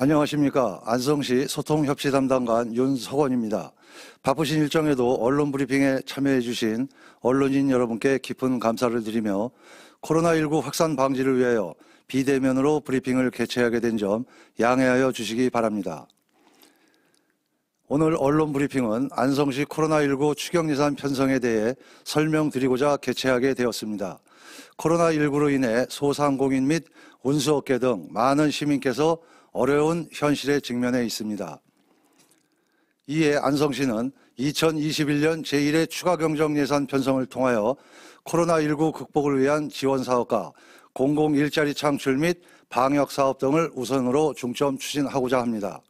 안녕하십니까. 안성시 소통협치 담당관 윤석원입니다. 바쁘신 일정에도 언론 브리핑에 참여해 주신 언론인 여러분께 깊은 감사를 드리며 코로나19 확산 방지를 위하여 비대면으로 브리핑을 개최하게 된 점 양해하여 주시기 바랍니다. 오늘 언론 브리핑은 안성시 코로나19 추경예산 편성에 대해 설명드리고자 개최하게 되었습니다. 코로나19로 인해 소상공인 및 운수업계 등 많은 시민께서 어려운 현실에 직면해 있습니다. 이에 안성시는 2021년 제1회 추가경정예산 편성을 통하여 코로나19 극복을 위한 지원사업과 공공일자리 창출 및 방역사업 등을 우선으로 중점 추진하고자 합니다.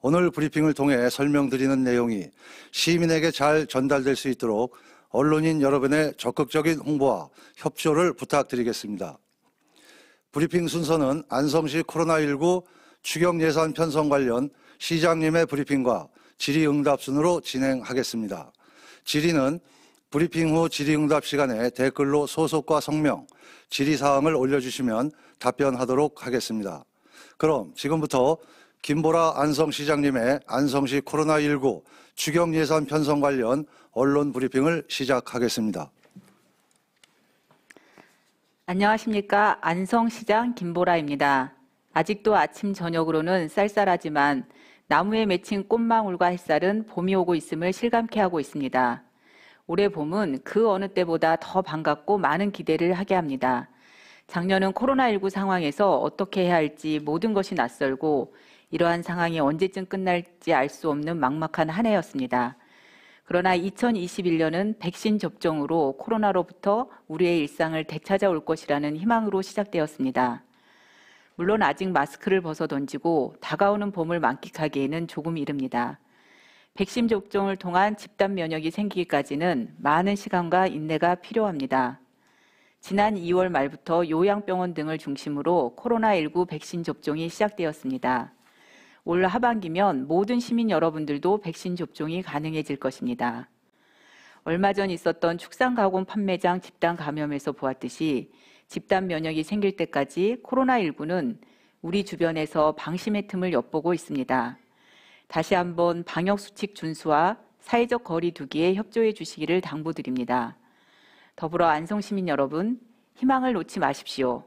오늘 브리핑을 통해 설명드리는 내용이 시민에게 잘 전달될 수 있도록 언론인 여러분의 적극적인 홍보와 협조를 부탁드리겠습니다. 브리핑 순서는 안성시 코로나19 추경 예산 편성 관련 시장님의 브리핑과 질의응답 순으로 진행하겠습니다. 질의는 브리핑 후 질의응답 시간에 댓글로 소속과 성명, 질의사항을 올려주시면 답변하도록 하겠습니다. 그럼 지금부터 김보라 안성 시장님의 안성시 코로나19 추경 예산 편성 관련 언론 브리핑을 시작하겠습니다. 안녕하십니까. 안성시장 김보라입니다. 아직도 아침 저녁으로는 쌀쌀하지만 나무에 맺힌 꽃망울과 햇살은 봄이 오고 있음을 실감케 하고 있습니다. 올해 봄은 그 어느 때보다 더 반갑고 많은 기대를 하게 합니다. 작년은 코로나19 상황에서 어떻게 해야 할지 모든 것이 낯설고 이러한 상황이 언제쯤 끝날지 알 수 없는 막막한 한 해였습니다. 그러나 2021년은 백신 접종으로 코로나로부터 우리의 일상을 되찾아올 것이라는 희망으로 시작되었습니다. 물론 아직 마스크를 벗어 던지고 다가오는 봄을 만끽하기에는 조금 이릅니다. 백신 접종을 통한 집단 면역이 생기기까지는 많은 시간과 인내가 필요합니다. 지난 2월 말부터 요양병원 등을 중심으로 코로나19 백신 접종이 시작되었습니다. 올 하반기면 모든 시민 여러분들도 백신 접종이 가능해질 것입니다. 얼마 전 있었던 축산가공 판매장 집단 감염에서 보았듯이 집단 면역이 생길 때까지 코로나19는 우리 주변에서 방심의 틈을 엿보고 있습니다. 다시 한번 방역수칙 준수와 사회적 거리 두기에 협조해 주시기를 당부드립니다. 더불어 안성시민 여러분, 희망을 놓지 마십시오.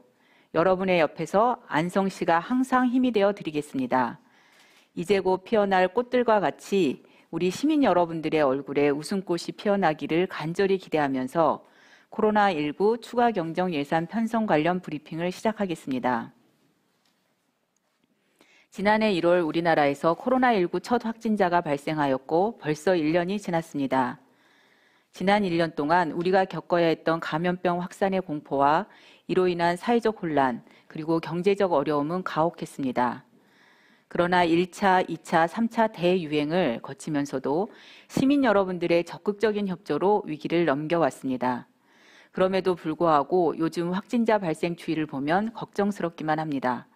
여러분의 옆에서 안성시가 항상 힘이 되어 드리겠습니다. 이제 곧 피어날 꽃들과 같이 우리 시민 여러분들의 얼굴에 웃음꽃이 피어나기를 간절히 기대하면서 코로나19 추가 경정 예산 편성 관련 브리핑을 시작하겠습니다. 지난해 1월 우리나라에서 코로나19 첫 확진자가 발생하였고 벌써 1년이 지났습니다. 지난 1년 동안 우리가 겪어야 했던 감염병 확산의 공포와 이로 인한 사회적 혼란, 그리고 경제적 어려움은 가혹했습니다. 그러나 1차, 2차, 3차 대유행을 거치면서도 시민 여러분들의 적극적인 협조로 위기를 넘겨왔습니다. 그럼에도 불구하고 요즘 확진자 발생 추이를 보면 걱정스럽기만 합니다.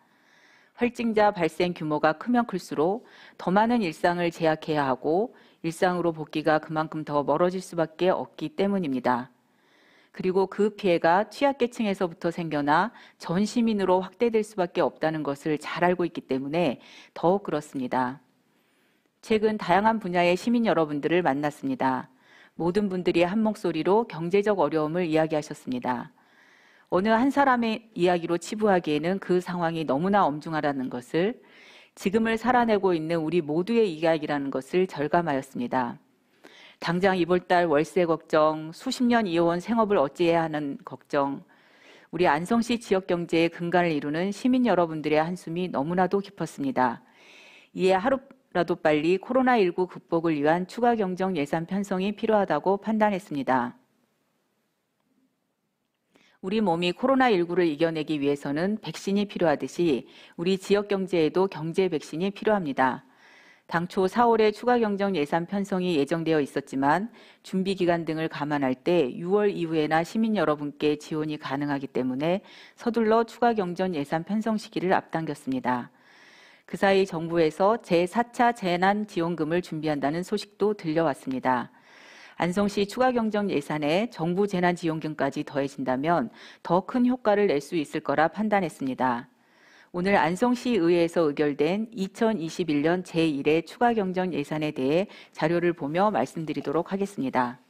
활진자 발생 규모가 크면 클수록 더 많은 일상을 제약해야 하고 일상으로 복귀가 그만큼 더 멀어질 수밖에 없기 때문입니다. 그리고 그 피해가 취약계층에서부터 생겨나 전 시민으로 확대될 수밖에 없다는 것을 잘 알고 있기 때문에 더욱 그렇습니다. 최근 다양한 분야의 시민 여러분들을 만났습니다. 모든 분들이 한 목소리로 경제적 어려움을 이야기하셨습니다. 어느 한 사람의 이야기로 치부하기에는 그 상황이 너무나 엄중하다는 것을 지금을 살아내고 있는 우리 모두의 이야기라는 것을 절감하였습니다. 당장 이번 달 월세 걱정, 수십 년 이어온 생업을 어찌해야 하는 걱정, 우리 안성시 지역 경제의 근간을 이루는 시민 여러분들의 한숨이 너무나도 깊었습니다. 이에 하루 라도 빨리 코로나19 극복을 위한 추가 경정 예산 편성이 필요하다고 판단했습니다. 우리 몸이 코로나19를 이겨내기 위해서는 백신이 필요하듯이 우리 지역 경제에도 경제 백신이 필요합니다. 당초 4월에 추가 경정 예산 편성이 예정되어 있었지만 준비 기간 등을 감안할 때 6월 이후에나 시민 여러분께 지원이 가능하기 때문에 서둘러 추가 경정 예산 편성 시기를 앞당겼습니다. 그 사이 정부에서 제4차 재난지원금을 준비한다는 소식도 들려왔습니다. 안성시 추가경정 예산에 정부 재난지원금까지 더해진다면 더 큰 효과를 낼 수 있을 거라 판단했습니다. 오늘 안성시의회에서 의결된 2021년 제1회 추가경정 예산에 대해 자료를 보며 말씀드리도록 하겠습니다.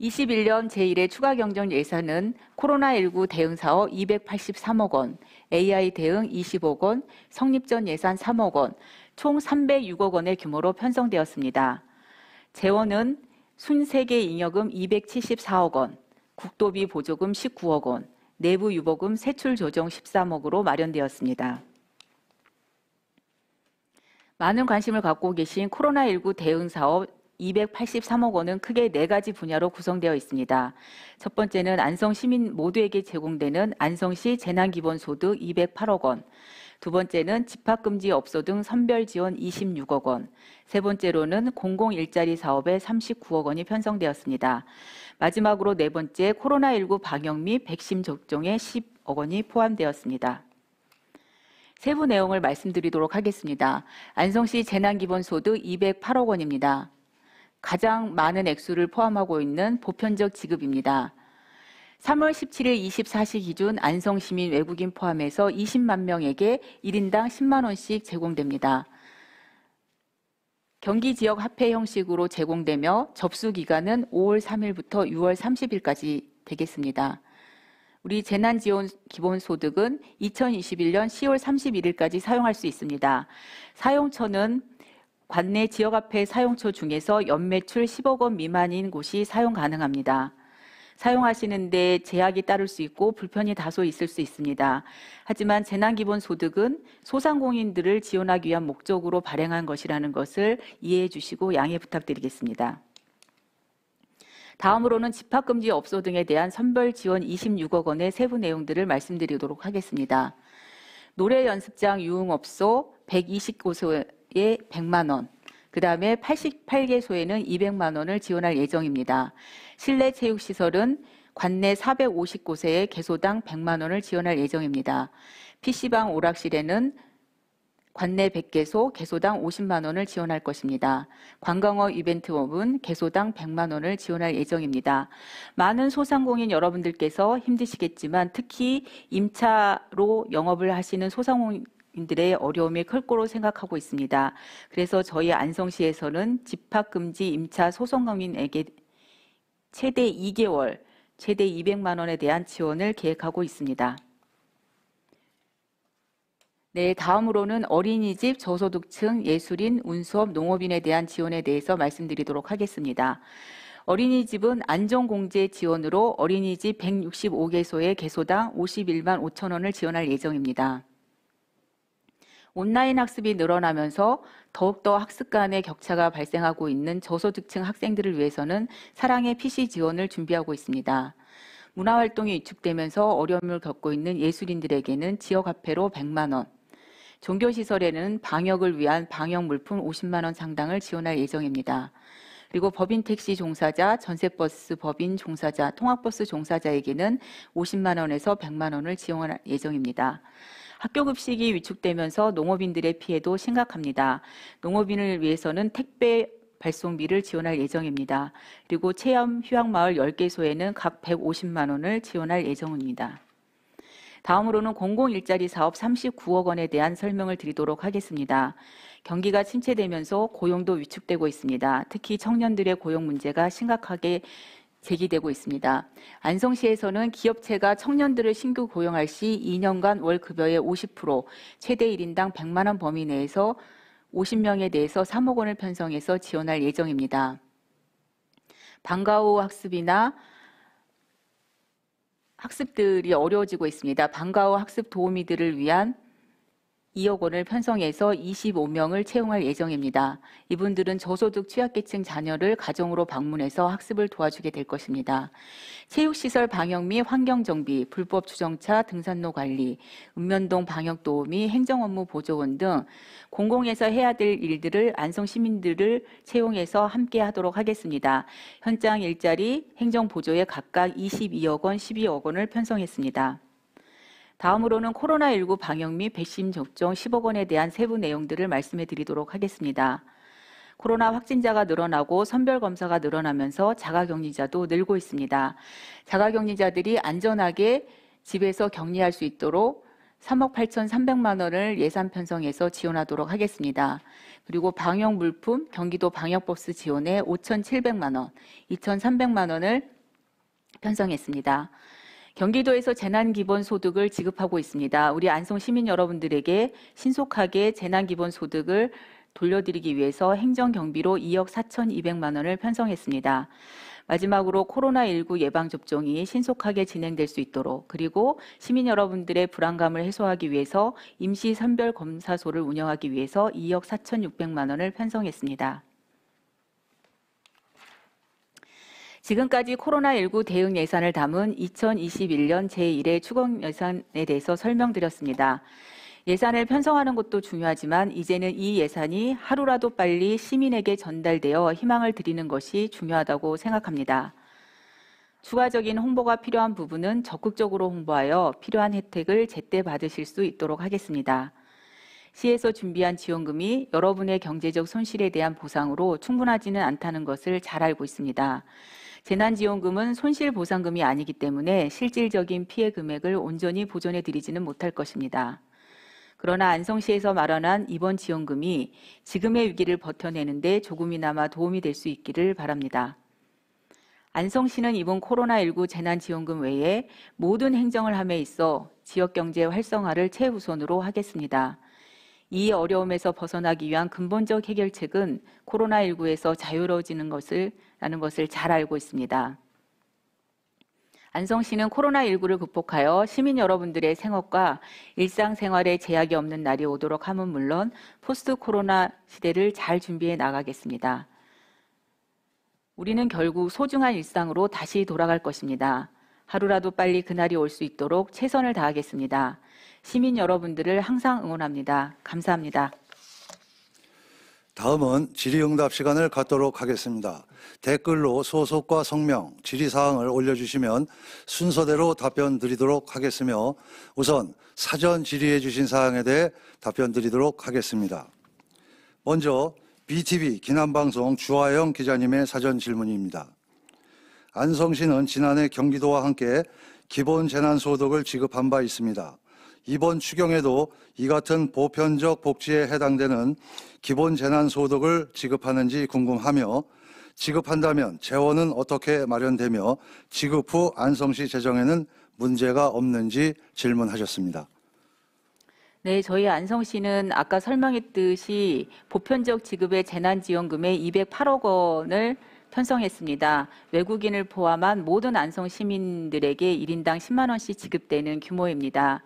21년 제1의 추가 경정 예산은 코로나19 대응 사업 283억 원, AI 대응 2 5억 원, 성립 전 예산 3억 원, 총 306억 원의 규모로 편성되었습니다. 재원은 순세계 잉여금 274억 원, 국도비 보조금 19억 원, 내부 유보금 세출 조정 13억으로 마련되었습니다. 많은 관심을 갖고 계신 코로나19 대응 사업 283억 원은 크게 네 가지 분야로 구성되어 있습니다. 첫 번째는 안성 시민 모두에게 제공되는 안성시 재난기본소득 208억 원, 두 번째는 집합금지 업소 등 선별 지원 26억 원, 세 번째로는 공공 일자리 사업에 39억 원이 편성되었습니다. 마지막으로 네 번째 코로나19 방역 및 백신 접종에 10억 원이 포함되었습니다. 세부 내용을 말씀드리도록 하겠습니다. 안성시 재난기본소득 208억 원입니다. 가장 많은 액수를 포함하고 있는 보편적 지급입니다. 3월 17일 24시 기준 안성시민 외국인 포함해서 20만 명에게 1인당 10만 원씩 제공됩니다. 경기 지역 합회 형식으로 제공되며 접수 기간은 5월 3일부터 6월 30일까지 되겠습니다. 우리 재난지원 기본소득은 2021년 10월 31일까지 사용할 수 있습니다. 사용처는 관내 지역화폐 사용처 중에서 연매출 10억 원 미만인 곳이 사용 가능합니다. 사용하시는데 제약이 따를 수 있고 불편이 다소 있을 수 있습니다. 하지만 재난기본소득은 소상공인들을 지원하기 위한 목적으로 발행한 것이라는 것을 이해해 주시고 양해 부탁드리겠습니다. 다음으로는 집합금지 업소 등에 대한 선별 지원 26억 원의 세부 내용들을 말씀드리도록 하겠습니다. 노래 연습장 유흥업소 120곳에 100만 예, 원, 그 다음에 88개소에는 200만 원을 지원할 예정입니다. 실내 체육시설은 관내 450곳에 개소당 100만 원을 지원할 예정입니다. PC방 오락실에는 관내 100개소 개소당 50만 원을 지원할 것입니다. 관광어 이벤트업은 개소당 100만 원을 지원할 예정입니다. 많은 소상공인 여러분들께서 힘드시겠지만 특히 임차로 영업을 하시는 소상공인 들의 어려움이 클 거로 생각하고 있습니다. 그래서 저희 안성시에서는 집합금지 임차 소상공인에게 최대 2개월, 최대 200만 원에 대한 지원을 계획하고 있습니다. 네, 다음으로는 어린이집, 저소득층, 예술인, 운수업, 농업인에 대한 지원에 대해서 말씀드리도록 하겠습니다. 어린이집은 안전공제 지원으로 어린이집 165개소에 개소당 51만 5천 원을 지원할 예정입니다. 온라인 학습이 늘어나면서 더욱더 학습 간의 격차가 발생하고 있는 저소득층 학생들을 위해서는 사랑의 PC 지원을 준비하고 있습니다. 문화활동이 위축되면서 어려움을 겪고 있는 예술인들에게는 지역화폐로 100만 원, 종교시설에는 방역을 위한 방역 물품 50만 원 상당을 지원할 예정입니다. 그리고 법인 택시 종사자, 전세버스 법인 종사자, 통학버스 종사자에게는 50만 원에서 100만 원을 지원할 예정입니다. 학교 급식이 위축되면서 농업인들의 피해도 심각합니다. 농업인을 위해서는 택배 발송비를 지원할 예정입니다. 그리고 체험 휴양마을 10개소에는 각 150만 원을 지원할 예정입니다. 다음으로는 공공일자리 사업 39억 원에 대한 설명을 드리도록 하겠습니다. 경기가 침체되면서 고용도 위축되고 있습니다. 특히 청년들의 고용 문제가 심각하게 제기되고 있습니다. 안성시에서는 기업체가 청년들을 신규 고용할 시 2년간 월 급여의 50%, 최대 1인당 100만 원 범위 내에서 50명에 대해서 3억 원을 편성해서 지원할 예정입니다. 방과후 학습이나 학습들이 어려워지고 있습니다. 방과후 학습 도우미들을 위한 2억 원을 편성해서 25명을 채용할 예정입니다. 이분들은 저소득 취약계층 자녀를 가정으로 방문해서 학습을 도와주게 될 것입니다. 체육시설 방역 및 환경정비, 불법 주정차 등산로 관리, 읍면동 방역도우미, 행정업무 보조원 등 공공에서 해야 될 일들을 안성 시민들을 채용해서 함께 하도록 하겠습니다. 현장 일자리, 행정보조에 각각 22억 원, 12억 원을 편성했습니다. 다음으로는 코로나19 방역 및 백신 접종 10억 원에 대한 세부 내용들을 말씀해 드리도록 하겠습니다. 코로나 확진자가 늘어나고 선별 검사가 늘어나면서 자가격리자도 늘고 있습니다. 자가격리자들이 안전하게 집에서 격리할 수 있도록 3억 8,300만 원을 예산 편성해서 지원하도록 하겠습니다. 그리고 방역 물품 경기도 방역버스 지원에 5,700만 원, 2,300만 원을 편성했습니다. 경기도에서 재난기본소득을 지급하고 있습니다. 우리 안성 시민 여러분들에게 신속하게 재난기본소득을 돌려드리기 위해서 행정경비로 2억 4,200만 원을 편성했습니다. 마지막으로 코로나19 예방접종이 신속하게 진행될 수 있도록 그리고 시민 여러분들의 불안감을 해소하기 위해서 임시선별검사소를 운영하기 위해서 2억 4,600만 원을 편성했습니다. 지금까지 코로나19 대응 예산을 담은 2021년 제1회 추경 예산에 대해서 설명드렸습니다. 예산을 편성하는 것도 중요하지만 이제는 이 예산이 하루라도 빨리 시민에게 전달되어 희망을 드리는 것이 중요하다고 생각합니다. 추가적인 홍보가 필요한 부분은 적극적으로 홍보하여 필요한 혜택을 제때 받으실 수 있도록 하겠습니다. 시에서 준비한 지원금이 여러분의 경제적 손실에 대한 보상으로 충분하지는 않다는 것을 잘 알고 있습니다. 재난지원금은 손실보상금이 아니기 때문에 실질적인 피해 금액을 온전히 보전해 드리지는 못할 것입니다. 그러나 안성시에서 마련한 이번 지원금이 지금의 위기를 버텨내는데 조금이나마 도움이 될 수 있기를 바랍니다. 안성시는 이번 코로나19 재난지원금 외에 모든 행정을 함에 있어 지역경제 활성화를 최우선으로 하겠습니다. 이 어려움에서 벗어나기 위한 근본적 해결책은 코로나19에서 자유로워지는 것을 라는 것을 잘 알고 있습니다. 안성씨는 코로나19를 극복하여 시민 여러분들의 생업과 일상생활에 제약이 없는 날이 오도록 함은 물론 포스트 코로나 시대를 잘 준비해 나가겠습니다. 우리는 결국 소중한 일상으로 다시 돌아갈 것입니다. 하루라도 빨리 그날이 올 수 있도록 최선을 다하겠습니다. 시민 여러분들을 항상 응원합니다. 감사합니다. 다음은 질의응답 시간을 갖도록 하겠습니다. 댓글로 소속과 성명, 질의사항을 올려주시면 순서대로 답변 드리도록 하겠으며 우선 사전 질의해 주신 사항에 대해 답변 드리도록 하겠습니다. 먼저 BTV 기남방송 주하영 기자님의 사전 질문입니다. 안성시는 지난해 경기도와 함께 기본 재난소득을 지급한 바 있습니다. 이번 추경에도 이 같은 보편적 복지에 해당되는 기본 재난소득을 지급하는지 궁금하며 지급한다면 재원은 어떻게 마련되며 지급 후 안성시 재정에는 문제가 없는지 질문하셨습니다. 네, 저희 안성시는 아까 설명했듯이 보편적 지급의 재난지원금에 208억 원을 편성했습니다. 외국인을 포함한 모든 안성 시민들에게 1인당 10만 원씩 지급되는 규모입니다.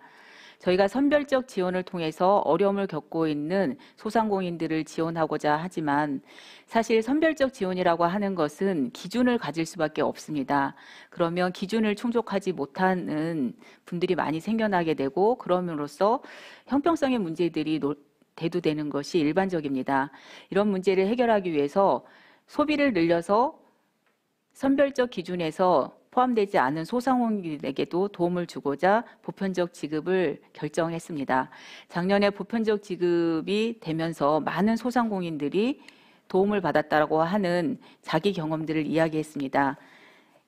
저희가 선별적 지원을 통해서 어려움을 겪고 있는 소상공인들을 지원하고자 하지만 사실 선별적 지원이라고 하는 것은 기준을 가질 수밖에 없습니다. 그러면 기준을 충족하지 못하는 분들이 많이 생겨나게 되고 그럼으로써 형평성의 문제들이 대두되는 것이 일반적입니다. 이런 문제를 해결하기 위해서 소비를 늘려서 선별적 기준에서 포함되지 않은 소상공인에게도 도움을 주고자 보편적 지급을 결정했습니다. 작년에 보편적 지급이 되면서 많은 소상공인들이 도움을 받았다고 하는 자기 경험들을 이야기했습니다.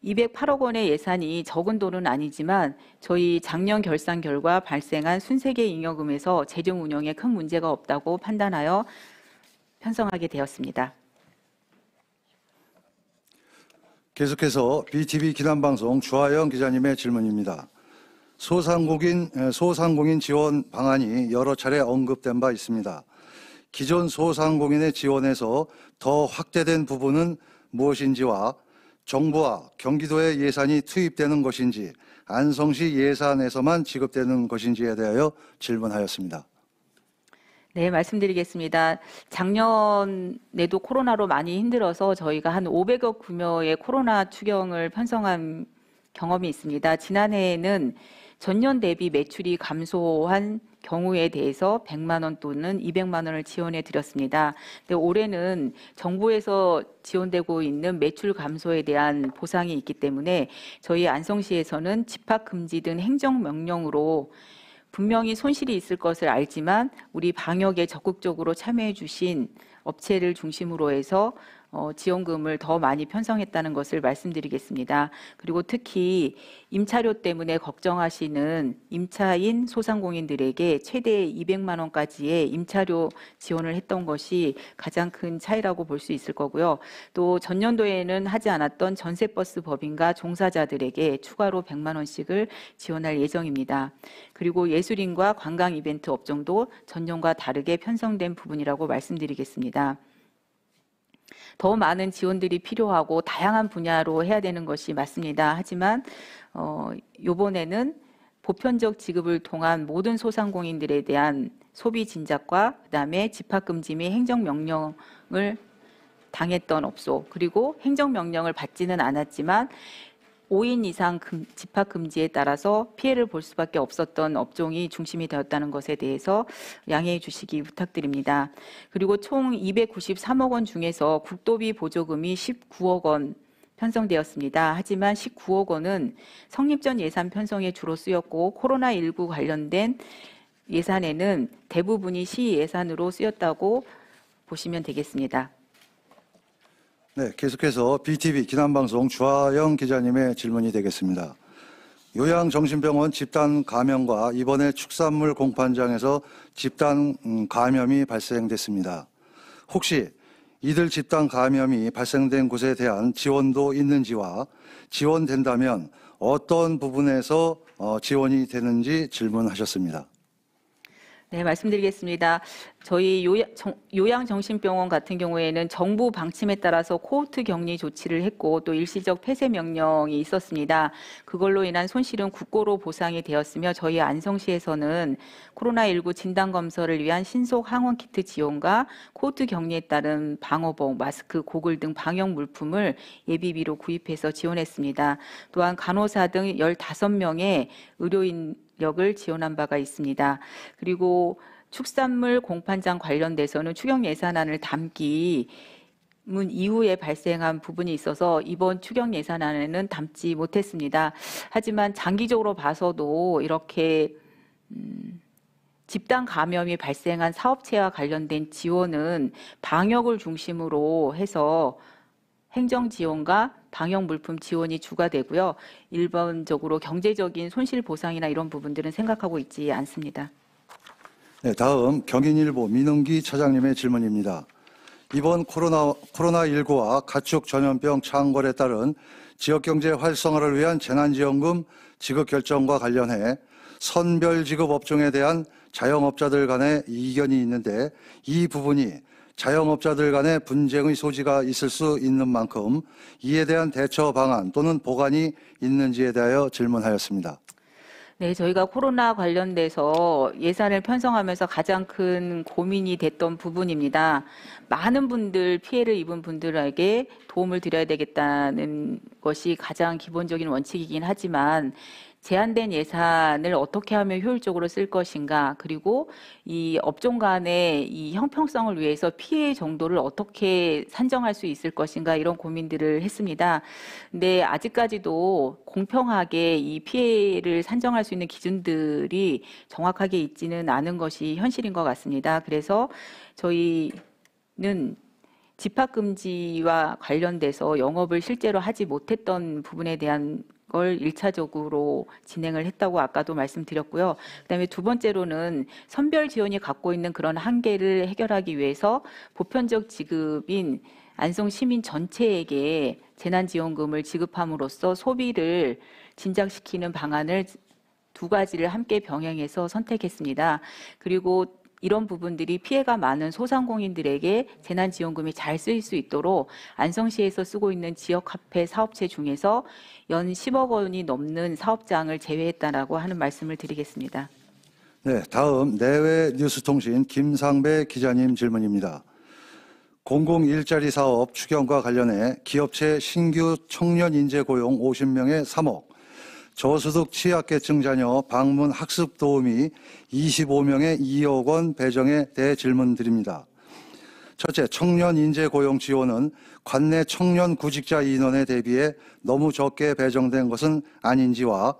208억 원의 예산이 적은 돈은 아니지만 저희 작년 결산 결과 발생한 순세계 잉여금에서 재정 운영에 큰 문제가 없다고 판단하여 편성하게 되었습니다. 계속해서 BTV 기난방송 주하영 기자님의 질문입니다. 소상공인, 소상공인 지원 방안이 여러 차례 언급된 바 있습니다. 기존 소상공인의 지원에서 더 확대된 부분은 무엇인지와 정부와 경기도의 예산이 투입되는 것인지 안성시 예산에서만 지급되는 것인지에 대하여 질문하였습니다. 네, 말씀드리겠습니다. 작년에도 코로나로 많이 힘들어서 저희가 한 500억 구매의 코로나 추경을 편성한 경험이 있습니다. 지난해에는 전년 대비 매출이 감소한 경우에 대해서 100만 원 또는 200만 원을 지원해 드렸습니다. 근데 올해는 정부에서 지원되고 있는 매출 감소에 대한 보상이 있기 때문에 저희 안성시에서는 집합 금지 등 행정 명령으로 분명히 손실이 있을 것을 알지만 우리 방역에 적극적으로 참여해 주신 업체를 중심으로 해서 어, 지원금을 더 많이 편성했다는 것을 말씀드리겠습니다. 그리고 특히 임차료 때문에 걱정하시는 임차인 소상공인들에게 최대 200만 원까지의 임차료 지원을 했던 것이 가장 큰 차이라고 볼 수 있을 거고요. 또 전년도에는 하지 않았던 전세버스 법인과 종사자들에게 추가로 100만 원씩을 지원할 예정입니다. 그리고 예술인과 관광 이벤트 업종도 전년과 다르게 편성된 부분이라고 말씀드리겠습니다. 더 많은 지원들이 필요하고 다양한 분야로 해야 되는 것이 맞습니다. 하지만 어, 이번에는 보편적 지급을 통한 모든 소상공인들에 대한 소비 진작과 그다음에 집합금지 및 행정명령을 당했던 업소 그리고 행정명령을 받지는 않았지만 5인 이상 금, 집합 금지에 따라서 피해를 볼 수밖에 없었던 업종이 중심이 되었다는 것에 대해서 양해해 주시기 부탁드립니다. 그리고 총 293억 원 중에서 국도비 보조금이 19억 원 편성되었습니다. 하지만 19억 원은 성립 전 예산 편성에 주로 쓰였고 코로나19 관련된 예산에는 대부분이 시예산으로 쓰였다고 보시면 되겠습니다. 네, 계속해서 BTV 기남방송 주하영 기자님의 질문이 되겠습니다. 요양정신병원 집단 감염과 이번에 축산물 공판장에서 집단 음, 감염이 발생됐습니다. 혹시 이들 집단 감염이 발생된 곳에 대한 지원도 있는지와 지원된다면 어떤 부분에서 어, 지원이 되는지 질문하셨습니다. 네, 말씀드리겠습니다. 저희 요양, 정신병원 같은 경우에는 정부 방침에 따라서 코호트 격리 조치를 했고 또 일시적 폐쇄 명령이 있었습니다. 그걸로 인한 손실은 국고로 보상이 되었으며 저희 안성시에서는 코로나19 진단 검사를 위한 신속 항원 키트 지원과 코호트 격리에 따른 방호복, 마스크, 고글 등 방역 물품을 예비비로 구입해서 지원했습니다. 또한 간호사 등 15명의 의료인 역을 지원한 바가 있습니다. 그리고 축산물 공판장 관련돼서는 추경 예산안을 담기 문 이후에 발생한 부분이 있어서 이번 추경 예산안에는 담지 못했습니다. 하지만 장기적으로 봐서도 이렇게 음, 집단 감염이 발생한 사업체와 관련된 지원은 방역을 중심으로 해서 행정 지원과 방역 물품 지원이 주가 되고요. 일반적으로 경제적인 손실 보상이나 이런 부분들은 생각하고 있지 않습니다. 네, 다음 경인일보 민은기 차장님의 질문입니다. 이번 코로나, 코로나19와 가축 전염병 창궐에 따른 지역경제 활성화를 위한 재난지원금 지급 결정과 관련해 선별 지급 업종에 대한 자영업자들 간의 이견이 있는데 이 부분이 자영업자들 간의 분쟁의 소지가 있을 수 있는 만큼 이에 대한 대처 방안 또는 보관이 있는지에 대하여 질문하였습니다. 네, 저희가 코로나 관련돼서 예산을 편성하면서 가장 큰 고민이 됐던 부분입니다. 많은 분들, 피해를 입은 분들에게 도움을 드려야 되겠다는 것이 가장 기본적인 원칙이긴 하지만 제한된 예산을 어떻게 하면 효율적으로 쓸 것인가 그리고 이 업종 간의 이 형평성을 위해서 피해 정도를 어떻게 산정할 수 있을 것인가 이런 고민들을 했습니다. 근데 아직까지도 공평하게 이 피해를 산정할 수 있는 기준들이 정확하게 있지는 않은 것이 현실인 것 같습니다. 그래서 저희는 집합금지와 관련돼서 영업을 실제로 하지 못했던 부분에 대한 걸일차적으로 진행을 했다고 아까도 말씀드렸고요. 그다음에 두 번째로는 선별 지원이 갖고 있는 그런 한계를 해결하기 위해서 보편적 지급인 안성 시민 전체에게 재난지원금을 지급함으로써 소비를 진작시키는 방안을 두 가지를 함께 병행해서 선택했습니다. 그리고 이런 부분들이 피해가 많은 소상공인들에게 재난지원금이 잘 쓰일 수 있도록 안성시에서 쓰고 있는 지역화폐 사업체 중에서 연 10억 원이 넘는 사업장을 제외했다라고 하는 말씀을 드리겠습니다. 네, 다음 내외 뉴스통신 김상배 기자님 질문입니다. 공공 일자리 사업 추경과 관련해 기업체 신규 청년 인재 고용 50명에 3억, 저소득 취약계층 자녀 방문 학습 도우미 25명에 2억 원 배정에 대해 질문 드립니다. 첫째, 청년 인재 고용 지원은 관내 청년 구직자 인원에 대비해 너무 적게 배정된 것은 아닌지와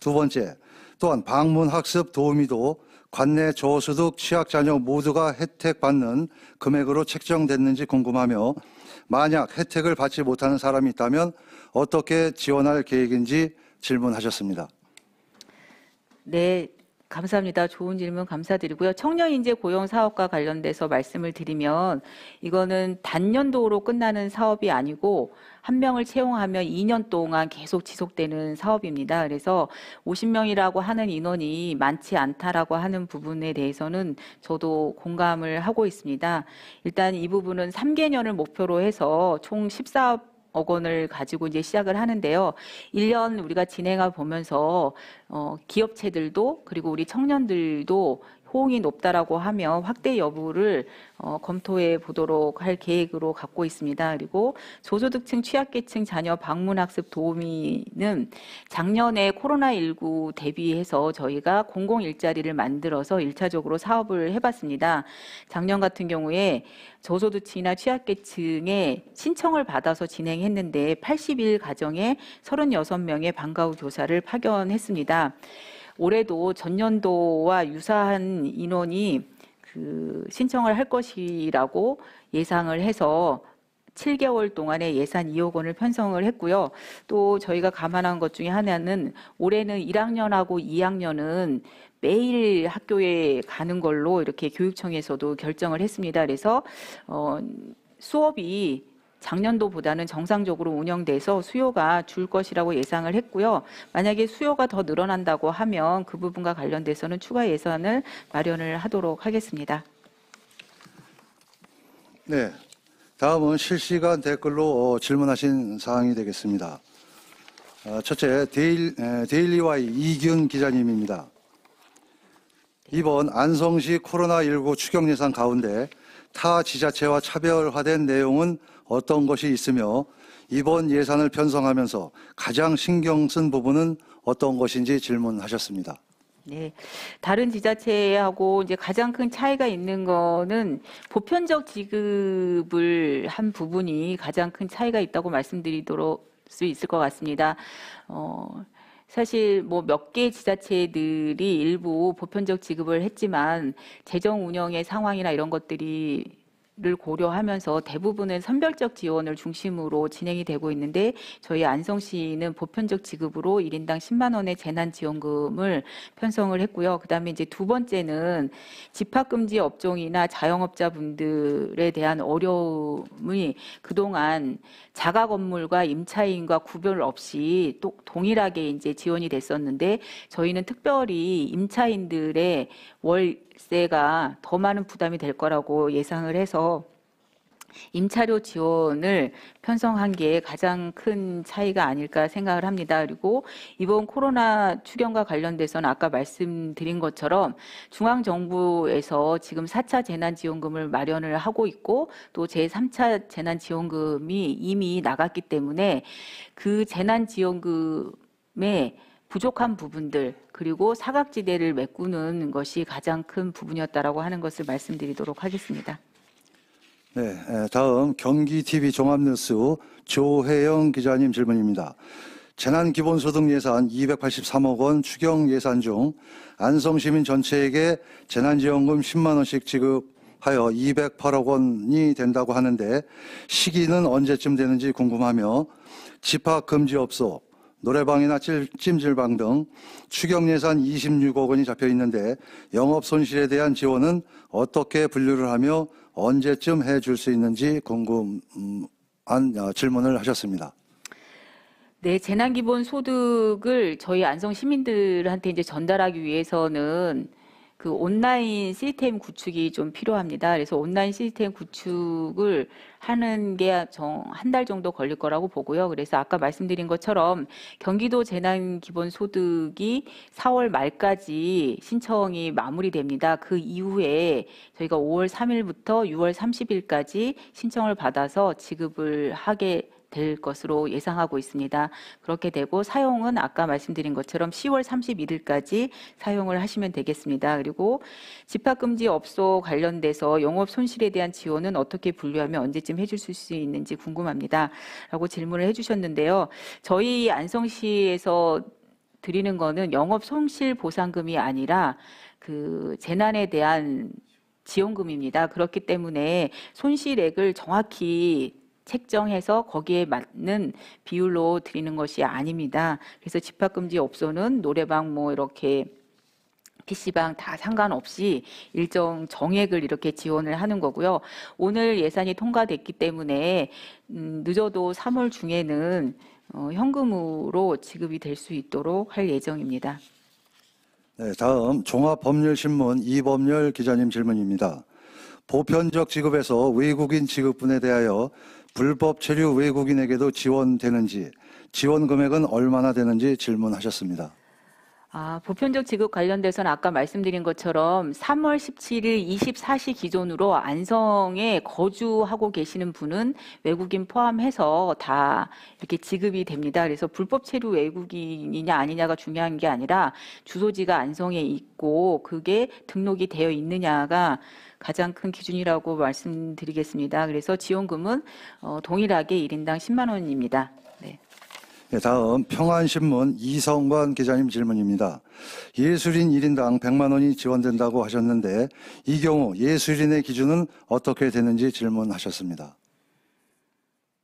두 번째, 또한 방문 학습 도우미도 관내 저소득 취약 자녀 모두가 혜택 받는 금액으로 책정됐는지 궁금하며 만약 혜택을 받지 못하는 사람이 있다면 어떻게 지원할 계획인지 질문하셨습니다. 네, 감사합니다. 좋은 질문 감사드리고요. 청년 인재 고용 사업과 관련돼서 말씀을 드리면 이거는 단년도로 끝나는 사업이 아니고 한 명을 채용하면 2년 동안 계속 지속되는 사업입니다. 그래서 50명이라고 하는 인원이 많지 않다라고 하는 부분에 대해서는 저도 공감을 하고 있습니다. 일단 이 부분은 3개년을 목표로 해서 총14 억 원을 가지고 이제 시작을 하는데요. 1년 우리가 진행해 보면서 어, 기업체들도 그리고 우리 청년들도 호응이 높다라고 하며 확대 여부를 어, 검토해 보도록 할 계획으로 갖고 있습니다. 그리고 저소득층 취약계층 자녀 방문학습 도우미는 작년에 코로나19 대비해서 저희가 공공 일자리를 만들어서 일차적으로 사업을 해봤습니다. 작년 같은 경우에 저소득층이나 취약계층의 신청을 받아서 진행했는데 8일 가정에 36명의 방과후 교사를 파견했습니다. 올해도 전년도와 유사한 인원이 그 신청을 할 것이라고 예상을 해서 7개월 동안에 예산 2억 원을 편성을 했고요. 또 저희가 감안한 것 중에 하나는 올해는 1학년하고 2학년은 매일 학교에 가는 걸로 이렇게 교육청에서도 결정을 했습니다. 그래서 어 수업이 작년도보다는 정상적으로 운영돼서 수요가 줄 것이라고 예상을 했고요. 만약에 수요가 더 늘어난다고 하면 그 부분과 관련돼서는 추가 예산을 마련을 하도록 하겠습니다. 네. 다음은 실시간 댓글로 어, 질문하신 사항이 되겠습니다. 어, 첫째, 데일, 데일리와이 이균 기자님입니다. 이번 안성시 코로나19 추경 예산 가운데 타 지자체와 차별화된 내용은 어떤 것이 있으며 이번 예산을 편성하면서 가장 신경 쓴 부분은 어떤 것인지 질문하셨습니다. 네. 다른 지자체하고 이제 가장 큰 차이가 있는 거는 보편적 지급을 한 부분이 가장 큰 차이가 있다고 말씀드리도록 수 있을 것 같습니다. 어, 사실 뭐 몇 개 지자체들이 일부 보편적 지급을 했지만 재정 운영의 상황이나 이런 것들이 를 고려하면서 대부분은 선별적 지원을 중심으로 진행이 되고 있는데 저희 안성시는 보편적 지급으로 1인당 10만 원의 재난 지원금을 편성을 했고요. 그다음에 이제 두 번째는 집합 금지 업종이나 자영업자분들에 대한 어려움이 그동안 자가 건물과 임차인과 구별 없이 또 동일하게 이제 지원이 됐었는데 저희는 특별히 임차인들의 월 세가 더 많은 부담이 될 거라고 예상을 해서 임차료 지원을 편성한 게 가장 큰 차이가 아닐까 생각을 합니다. 그리고 이번 코로나 추경과 관련돼서는 아까 말씀드린 것처럼 중앙정부에서 지금 4차 재난지원금을 마련을 하고 있고 또 제3차 재난지원금이 이미 나갔기 때문에 그 재난지원금에 부족한 부분들 그리고 사각지대를 메꾸는 것이 가장 큰 부분이었다라고 하는 것을 말씀드리도록 하겠습니다. 네, 다음 경기 TV 종합뉴스 조혜영 기자님 질문입니다. 재난 기본소득 예산 283억 원 추경 예산 중 안성 시민 전체에게 재난지원금 10만 원씩 지급하여 208억 원이 된다고 하는데 시기는 언제쯤 되는지 궁금하며 집합 금지업소 노래방이나 찜질방 등 추경 예산 26억 원이 잡혀 있는데 영업 손실에 대한 지원은 어떻게 분류를 하며 언제쯤 해줄수 있는지 궁금한 아, 질문을 하셨습니다. 네, 재난기본소득을 저희 안성 시민들한테 이제 전달하기 위해서는 그 온라인 시스템 구축이 좀 필요합니다. 그래서 온라인 시스템 구축을 하는 게 한 달 정도 걸릴 거라고 보고요. 그래서 아까 말씀드린 것처럼 경기도 재난 기본 소득이 4월 말까지 신청이 마무리됩니다. 그 이후에 저희가 5월 3일부터 6월 30일까지 신청을 받아서 지급을 하게 될 것으로 예상하고 있습니다. 그렇게 되고 사용은 아까 말씀드린 것처럼 10월 31일까지 사용을 하시면 되겠습니다. 그리고 집합금지 업소 관련돼서 영업 손실에 대한 지원은 어떻게 분류하면 언제쯤 해줄수 있는지 궁금합니다. 라고 질문을 해주셨는데요. 저희 안성시에서 드리는 거는 영업 손실 보상금이 아니라 그 재난에 대한 지원금입니다. 그렇기 때문에 손실액을 정확히 책정해서 거기에 맞는 비율로 드리는 것이 아닙니다. 그래서 집합금지 업소는 노래방 뭐 이렇게 PC방 다 상관없이 일정 정액을 이렇게 지원을 하는 거고요. 오늘 예산이 통과됐기 때문에 음, 늦어도 3월 중에는 어, 현금으로 지급이 될 수 있도록 할 예정입니다. 네, 다음 종합법률신문 이범열 기자님 질문입니다. 보편적 지급에서 외국인 지급분에 대하여 불법 체류 외국인에게도 지원되는지 지원 금액은 얼마나 되는지 질문하셨습니다. 아, 보편적 지급 관련돼서는 아까 말씀드린 것처럼 3월 17일 24시 기준으로 안성에 거주하고 계시는 분은 외국인 포함해서 다 이렇게 지급이 됩니다. 그래서 불법 체류 외국인이냐 아니냐가 중요한 게 아니라 주소지가 안성에 있고 그게 등록이 되어 있느냐가 가장 큰 기준이라고 말씀드리겠습니다. 그래서 지원금은 어, 동일하게 1인당 10만 원입니다. 네, 다음 평안신문 이성관 기자님 질문입니다. 예술인 1인당 100만 원이 지원된다고 하셨는데 이 경우 예술인의 기준은 어떻게 되는지 질문하셨습니다.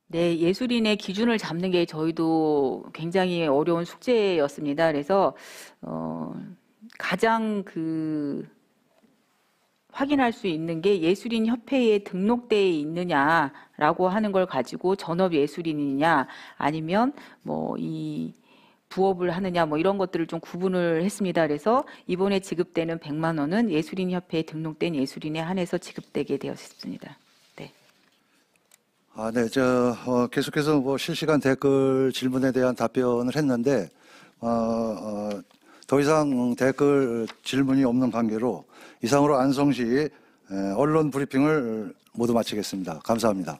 네, 예술인의 기준을 잡는 게 저희도 굉장히 어려운 숙제였습니다. 그래서 어, 가장 그 확인할 수 있는 게 예술인 협회에 등록돼 있느냐라고 하는 걸 가지고 전업 예술인이냐 아니면 뭐 이 부업을 하느냐 뭐 이런 것들을 좀 구분을 했습니다. 그래서 이번에 지급되는 100만 원은 예술인 협회에 등록된 예술인에 한해서 지급되게 되었습니다. 네. 아, 네. 저 어, 계속해서 뭐 실시간 댓글 질문에 대한 답변을 했는데 어, 어, 더 이상 댓글 질문이 없는 관계로 이상으로 안성시 언론 브리핑을 모두 마치겠습니다. 감사합니다.